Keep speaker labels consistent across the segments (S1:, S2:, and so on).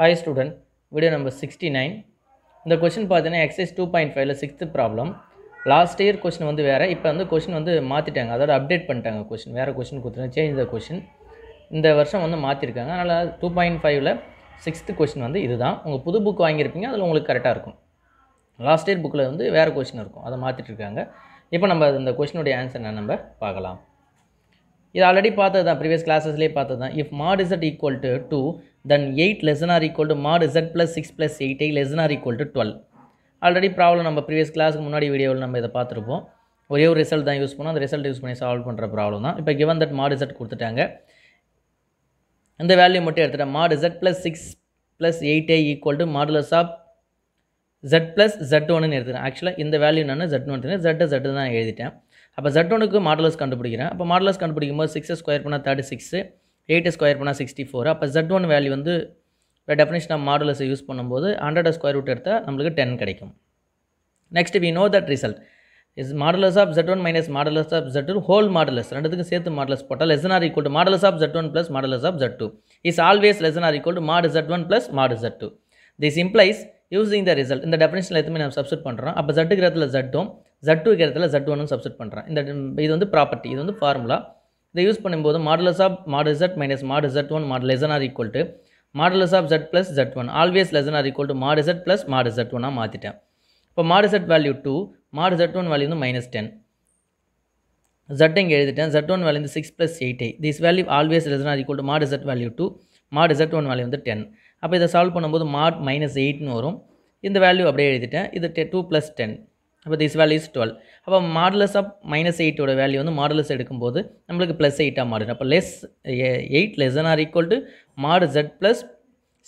S1: Hi student video number sixty nine இந்த question பார்த்தீங்கன்னா exercise two point ஃபைவ்ல sixth problem last year question வந்து வேறு இப்போ வந்து கொஷின் வந்து மாற்றிட்டாங்க அதோட அப்டேட் பண்ணிட்டாங்க கொஷின் வேறு கொஷின் கொடுத்துருங்க சேஞ்ச் த கொஷின் இந்த வருஷம் வந்து மாற்றிருக்காங்க அதனால் டூ பாயிண்ட் ஃபைவ்ல சிக்ஸ்த்து கொஷின் வந்து இதுதான் உங்கள் புது புக் வாங்கியிருப்பீங்க அதில் உங்களுக்கு கரெக்டாக இருக்கும் லாஸ்ட் இயர் புக்கில் வந்து வேறு கொஷின் இருக்கும் அதை மாற்றிட்டுருக்காங்க இப்போ நம்ம இந்த கொஷினுடைய ஆன்சர் என்ன நம்ம பார்க்கலாம் இது ஆல்ரெடி பார்த்தது தான் ப்ரீவியஸ் கிளாஸஸ்லேயே பார்த்தது தான் if mod Z equal to two then eight less than or equal to mod Z plus six plus eight eight less than or equal to twelve already problem நம்ம ப்ரீவியஸ் கிளாஸ்க்கு முன்னாடி வீடியோவில் நம்ம இதை பார்த்துருப்போம் ஒரே ஒரு ரிசல்ட் தான் யூஸ் பண்ணோம் அந்த ரிசல்ட் யூஸ் பண்ணி சால்வ் பண்ணுற ப்ராப்ளம் தான் இப்போ கிவன் தட் மாட் இசட் கொடுத்துட்டாங்க இந்த வேல்யூ மட்டும் எடுத்துகிட்டேன் mod Z plus six plus eight A equal to modulus of Z plus Z ஒன்னு எடுத்துக்கிறேன் ஆக்சுவலாக இந்த வேல்யூ நான் ஜெட் ஒன்று ஜெட்டு ஜெட்டு தான் எழுதிட்டேன் அப்போ ஜட் ஒனுக்கு மாடலஸ் கண்டுபிடிக்கிறேன் அப்போ மாடலஸ் கண்டுபிடிக்கும் போது சிக்ஸை ஸ்கொயர் பண்ணால் தேர்ட்டி சிக்ஸு எயிட்டை ஸ்கொயர் பண்ணால் சிக்ஸ்டி ஃபோர் அப்போ ஜட் ஒன் வேல்யூ வந்து டெஃபினேஷன் ஆஃப் மாடுலஸை யூஸ் பண்ணும்போது ஹண்ட்ரட் ஸ்கொயர் ரூட் எடுத்தால் நம்மளுக்கு டென் கிடைக்கும் next we know that result is modulus of Z one minus modulus of Z two whole modulus ரெண்டுத்துக்கும் சேர்த்து மாடலஸ் போட்டால் less than or equal to modulus of Z one plus modulus of Z two is always less than or equal to mod jet one plus mod Z two this implies using the result இந்த definition எதுவுமே நம்ம சப்ஸ்ட் பண்ணுறோம் அப்போ ஜெட்டுக்கிறதுல ஜெட்டும் Z டூக்கு இடத்துல Z ஒன்னு subset பண்ணுறேன் இந்த இது வந்து ப்ராப்பர்ட்டி இது வந்து ஃபார்முலா இதை யூஸ் பண்ணும்போது modulus of mod Z minus mod Z one mod less than or equal to modulus of Z plus Z one always less than or equal to mod Z plus mod Z ஒன்னாக மாற்றிட்டேன் இப்போ mod Z value two mod Z one value வந்து minus ten Z இங்கே எழுதிட்டேன் Z one value வந்து six plus eight I this value always less than or equal to mod Z value two mod Z one value வந்து ten அப்போ இதை solve பண்ணும்போது மாட் minus எயிட்னு வரும் இந்த வேல்யூ அப்படியே எழுதிட்டேன் இது டூ ப்ளஸ் டென் அப்போ திஸ் வேல்யூ இஸ் டுவெல் அப்போ மாடலஸ் ஆஃப் மைனஸ் எயிட்டோட வேல்யூ வந்து மாடலஸ் எடுக்கும்போது நம்மளுக்கு ப்ளஸ் எயிட்டாக மாறுது அப்போ less eight less than or equal to mod Z plus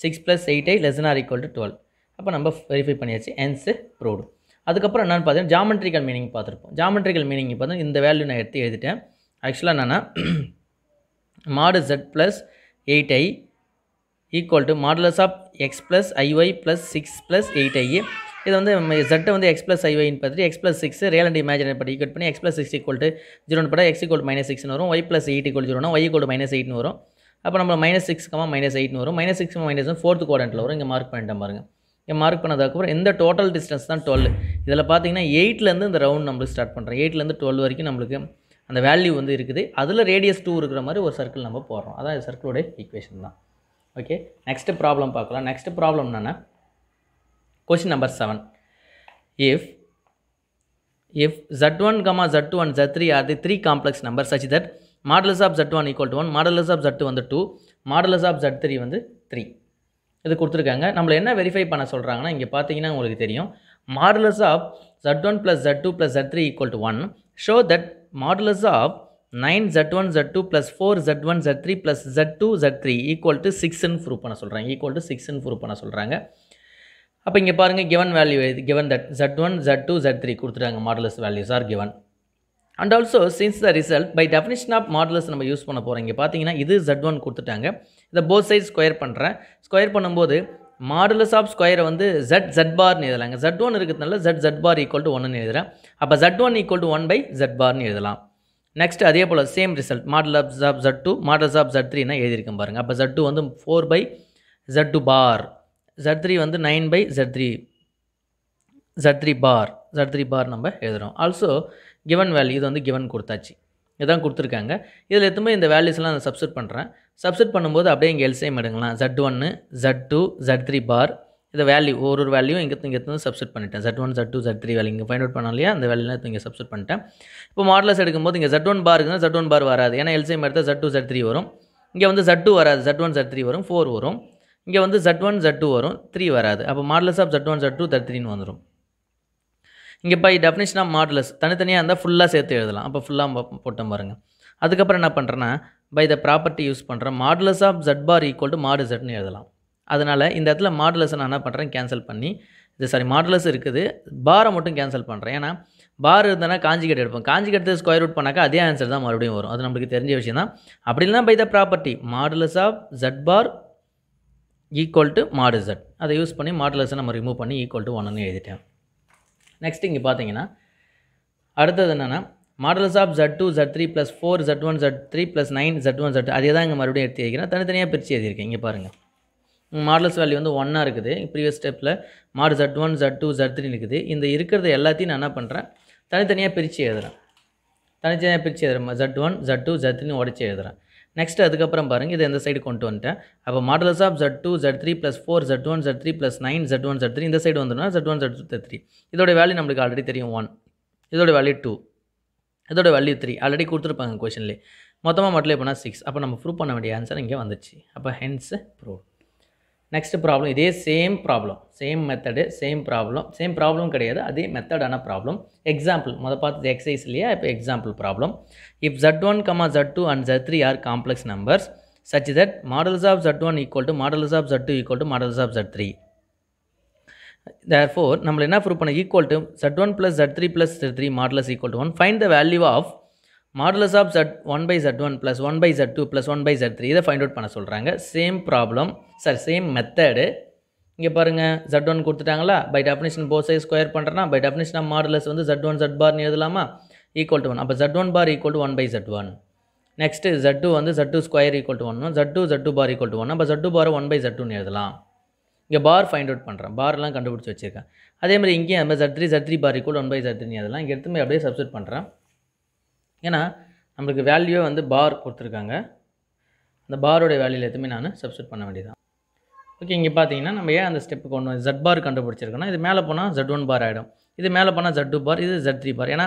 S1: six plus eight i less than or equal to twelve அப்போ நம்ம வெரிஃபை பண்ணியாச்சு என்ஸு ப்ரூவ்டு அதுக்கப்புறம் என்னென்னு பார்த்தீங்கன்னா ஜாமெட்ரிக்கல் மீனிங் பார்த்துருப்போம் ஜாமெட்ரிக்கல் மீனிங் இப்போ இந்த வேல்யூ நான் எடுத்து எழுதிட்டேன் ஆக்சுவலாக என்னென்னா mod Z plus eight I equal to modulus of x plus i y plus six plus eight i a இது வந்து ஜெட்டை வந்து எக்ஸ் ப்ளஸ் ஐவைன்னு பார்த்துட்டு x plus six real and imaginary part equal பண்ணி x plus six equal to ஜீரோன்னு படம் x equal minus சிக்ஸ்னு வரும் ஒய் ப்ளஸ் எயிட் ஈக்குவல் ஜீரோனா ஒய் ஈக்குவல் மைனஸ் எயிட்னு வரும் அப்போ நம்ம மைனஸ் சிக்ஸ் கமா மைனஸ் எயிட்னு வரும் மைனஸ் சிக்ஸ் மைனஸ் ஃபோர்த் குவாடண்ட்டில் வரும் இங்கே மார்க் பண்ணிட்டேன் பாருங்கள் இங்கே மார்க் பண்ணதுக்கப்புறம் இந்த டோட்டல் டிஸ்டன்ஸ் தான் டுவெல் இதில் பார்த்தீங்கன்னா எயிட்லேருந்து இந்த ரவுண்ட் நம்மளுக்கு ஸ்டார்ட் பண்ணுறோம் எயிட்லேருந்து டுவெல் வரைக்கும் நம்மளுக்கு அந்த வேல்யூ வந்து இருக்குது அதில் ரேடியஸ் டூ இருக்கிற மாதிரி ஒரு சர்க்கிள் நம்ம போடுறோம் அதான் சர்க்கிளோட ஈக்குவேஷன் தான் ஓகே நெக்ஸ்ட் ப்ராப்ளம் பார்க்கலாம் நெக்ஸ்ட் ப்ராப்ளம் என்னென்னா question number seven Question number 7. If if Z Z2 and Z3 are the three complex numbers such that modulus of Z1 equal to 1, modulus of Z2 வந்து two 2, of Z three வந்து three இது கொடுத்துருக்காங்க நம்மளை என்ன verify பண்ண சொல்கிறாங்கன்னா இங்கே பார்த்தீங்கன்னா உங்களுக்கு தெரியும் modulus of Z one plus Z two plus Z three equal to one show that modulus of nine Z one Z two plus four Z one Z three plus Z two Z three equal to சிக்ஸ்ன்னு prove பண்ண சொல்கிறாங்க equal to சிக்ஸ்ன்னு prove பண்ண சொல்கிறாங்க அப்போ இங்கே பாருங்கள் given value இது given that Z one Z two Z three கொடுத்துட்டாங்க modulus values are given and also since the result by definition of modulus நம்ம யூஸ் பண்ண போகிறோம் இங்கே பார்த்தீங்கன்னா இது ஜட் ஒன் கொடுத்துட்டாங்க இதை போத் சைஸ் ஸ்கொயர் பண்ணுறேன் ஸ்கொயர் பண்ணும்போது மாடுலஸ் ஆஃப் ஸ்கொயரை வந்து ஜட் ஜட் பார்னு எழுதலாங்க ஜட் ஒன் இருக்கிறதுனால Z Z bar equal to ஒன்னு எழுதுகிறேன் அப்போ Z one equal to one by Z பார்னு எழுதலாம் நெக்ஸ்ட் அதே போல் same result modulus of Z two modulus of Z த்ரீனா எழுதியிருக்கேன் பாருங்கள் அப்போ ஜட் டூ வந்து four by Z two bar Z3 வந்து 9 by Z3 Z3 bar Z3 bar Z எதுரும் பார் நம்ம எழுதுகிறோம் ஆல்சோ வேல்யூ இது வந்து given கொடுத்தாச்சு இதான் கொடுத்துருக்காங்க இதில் எத்துமே இந்த valuesலாம் நான் சப்ஸ்ட் பண்ணுறேன் சப்ஸ்ட் பண்ணும்போது அப்படியே இங்கே LCM எடுங்களாம் ஜட் Z2, ஜட் டூ இது value பார் இந்த ஒரு ஒரு வேல்யூ இங்கே இங்கே எடுத்து சப்ஸ்ட் பண்ணிட்டேன் Z one Z two Z three value இங்கே ஃபைண்ட் அவுட் பண்ண அந்த இங்கே பண்ணிட்டேன் இப்போ மாடலஸ் எடுக்கும்போது இங்கே Z one bar Z one bar வராது ஏன்னா எல்சிஎம் எடுத்தால் வரும் இங்கே வந்து ஜட் டூ வராது ஜட் ஒன் த்ரீ வரும் ஃபோர் வரும் இங்கே வந்து ஜட் ஒன் ஜட் டூ வரும் த்ரீ வராது அப்போ modulus of Z one Z two that த்ரீன்னு வந்துடும் இங்கே பை டெஃபினேஷன் ஆஃப் மாடலஸ் தனித்தனியாக இருந்தால் ஃபுல்லாக சேர்த்து எழுதலாம் அப்போ ஃபுல்லாக போட்டோம் பாருங்கள் அதுக்கப்புறம் என்ன பண்ணுறேன்னா பை த ப்ராப்பர்ட்டி யூஸ் பண்ணுறேன் modulus of Z bar equal to mod ஜட்னு எழுதலாம் அதனால் இந்த இடத்துல மாடலஸ் நான் என்ன பண்ணுறேன் கேன்சல் பண்ணி இது சாரி மாடலஸ் இருக்குது பாரை மட்டும் கேன்சல் பண்ணுறேன் ஏன்னா பார் இருந்தனா காஞ்சிகேட் எடுப்போம் காஞ்சிகேட் ஸ்கொயர் ரூட் பண்ணாக்கா அதே ஆன்சர் தான் மறுபடியும் வரும் அது நம்மளுக்கு தெரிஞ்ச விஷயம் தான் அப்படி இல்லைனா by the property modulus of Z bar equal to mod Z அதை யூஸ் பண்ணி மாடுலஸை நம்ம ரிமூவ் பண்ணி ஈக்குவல் டு ஒன்னு எழுதிட்டேன் நெக்ஸ்ட் இங்கே பார்த்தீங்கன்னா அடுத்தது என்னென்னா modulus of Z two Z three plus four Z one Z three plus nine Z one Z அதே தான் இங்கே மறுபடியும் எடுத்து எழுதிக்கிறேன் தனித்தனியாக பிரித்து எழுதியிருக்கேன் இங்கே பாருங்கள் மாடல்ஸ் வேல்யூ வந்து ஒன்னாக இருக்குது ப்ரீவியஸ் ஸ்டெப்பில் mod Z one Z two Z three இருக்குது இந்த இருக்கிறத எல்லாத்தையும் நான் என்ன பண்ணுறேன் தனித்தனியாக பிரித்து எழுதுகிறேன் தனித்தனியாக பிரித்து எழுதுகிறேன் Z one Z two Z த்ரீன்னு உடச்சி எழுதுகிறேன் நெக்ஸ்ட் அதுக்கப்புறம் பாருங்கள் இது இந்த சைடு கொண்டு வந்துட்டேன் அப்போ modulus of Z two Z three plus four Z one Z three plus nine Z one Z three இந்த சைடு வந்துடும் Z one Z two Z three இதோட வேல்யூ நம்மளுக்கு ஆல்ரெடி தெரியும் ஒன் இதோட வேல்யூ டூ இதோட வேல்யூ த்ரீ ஆல்ரெடி கொடுத்துருப்பாங்க கொஷின்லேயே மொத்தமாக மட்டும் எப்போனா சிக்ஸ் அப்போ நம்ம ப்ரூவ் பண்ண வேண்டிய ஆன்சர் இங்கே வந்துச்சு அப்போ ஹென்ஸ் ப்ரூவ் நெக்ஸ்ட் ப்ராப்ளம் இதே same problem same method same problem same problem கிடையாது அதே மெத்தடான ப்ராப்ளம் எக்ஸாம்பிள் முதல் பார்த்தது எக்ஸசைஸ் இல்லையா இப்போ example problem if Z one comma Z two and Z three are complex numbers such that modulus of Z one equal to modulus of Z two equal to modulus of Z three four நம்மளை என்ன prove பண்ண equal to Z one plus Z three plus three modulus equal to one find the value of modulus of Z one by Z one plus one by Z two plus one by Z three இதை find out பண்ண சொல்கிறாங்க same problem sir same method இங்கே பாருங்கள் Z one கொடுத்துட்டாங்களா by definition both சைஸ் square பண்ணுறேன்னா by definition of modulus வந்து Z one Z பார்னு எழுதலாமா ஈக்குவல் டு ஒன் அப்போ Z one bar equal to one by Z one next Z two வந்து Z two square equal to one Z two Z two bar equal to one அப்போ Z two bar one by Z டூன்னு எழுதலாம் இங்கே பார் find out பண்ணுறேன் பார்லாம் கண்டுபிடிச்சி வச்சிருக்கேன் அதே மாதிரி இங்கேயும் அந்த Z three Z three bar equal one by Z three அதெல்லாம் இங்கே எடுத்து அப்படியே சப்ஸ்ட் பண்ணுறேன் ஏன்னா நம்மளுக்கு வேல்யூவை வந்து பார் கொடுத்துருக்காங்க அந்த பாரோடைய வேல்யூவில் எதுவுமே நான் சப்ஸ்ட் பண்ண வேண்டியதான் ஓகே இங்கே பார்த்தீங்கன்னா நம்ம ஏன் அந்த ஸ்டெப்புக்கு ஒன்று ஜட் பார் கண்டுபிடிச்சிருக்கோன்னா இது மேலே போனால் ஜட் ஒன் பார் ஆகிடும் இது மேலே போனால் ஜட் டூ பார் இது ஜட் த்ரீ பார் ஏன்னா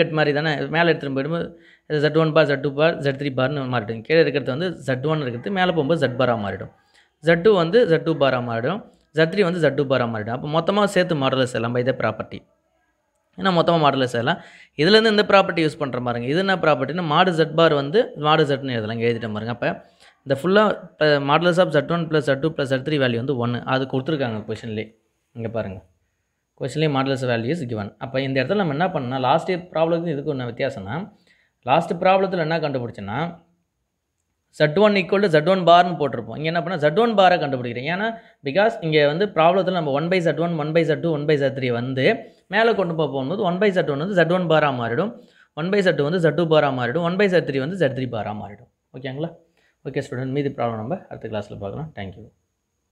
S1: கட் மாதிரி தானே மேலே எடுத்துகிட்டு போயிடும்போது இது Z one bar Z two bar Z three பார்னு மாறிடும் கீழே இருக்கிறது வந்து ஜட் ஒன் இருக்கிறது மேலே போகும்போது ஜட் பாராக மாறிடும் ஜட் டூ வந்து ஜட் டூ பாராக மாறிடும் ஜட் த்ரீ வந்து ஜட் டூ பாராக மாறிடும் அப்போ மொத்தமாக சேர்த்து மாடலர்ஸ் எல்லாம் பை ப்ராப்பர்ட்டி ஏன்னா மொத்தமாக மாடலில் செய்யலாம் இதுலேருந்து இந்த ப்ராப்பர்ட்டி யூஸ் பண்ணுற பாருங்க இது என்ன ப்ராப்பர்ட்டினா மாடு ஜெட் பார் வந்து மாடு ஜெட்னு எழுதலாம் இங்கே எழுதிட்டேன் பாருங்க அப்போ இந்த ஃபுல்லாக modulus of Z one plus Z two plus Z three value வந்து ஒன்று அது கொடுத்துருக்காங்க கொஷின்லேயே இங்கே பாருங்கள் கொஷின்லேயே மாடலஸ் வேல்யூ கிவன் அப்போ இந்த இடத்துல நம்ம என்ன பண்ணால் லாஸ்ட் ப்ராப்ளத்துக்கு இதுக்கு ஒன்று வித்தியாசம்னா லாஸ்ட் ப்ராப்ளத்தில் என்ன கண்டுபிடிச்சோன்னா Z one equal to Z one பார்னு போட்டிருப்போம் இங்கே என்ன பண்ணால் ஜட் ஒன் பாரை கண்டுபிடிக்கிறேன் ஏன்னா பிகாஸ் இங்கே வந்து ப்ராப்ளத்தில் நம்ம one by Z one one by Z two one by Z three வந்து மேலே கொண்டு போக போகும்போது ஒன் பை செட் ஒன் வந்து ஜட் ஒன் பாராக மாறிடும் ஒன் பை செட் வந்து ஜட் டூ பாராக மாறிடும் ஒன் பை செட் த்ரீ வந்து ஜட் த்ரீ பாராக மாறிடும் ஓகேங்களா ஓகே ஸ்டூடெண்ட் மீதி ப்ராப்ளம் நம்ம அடுத்த கிளாஸில் பார்க்கலாம் தேங்க்யூ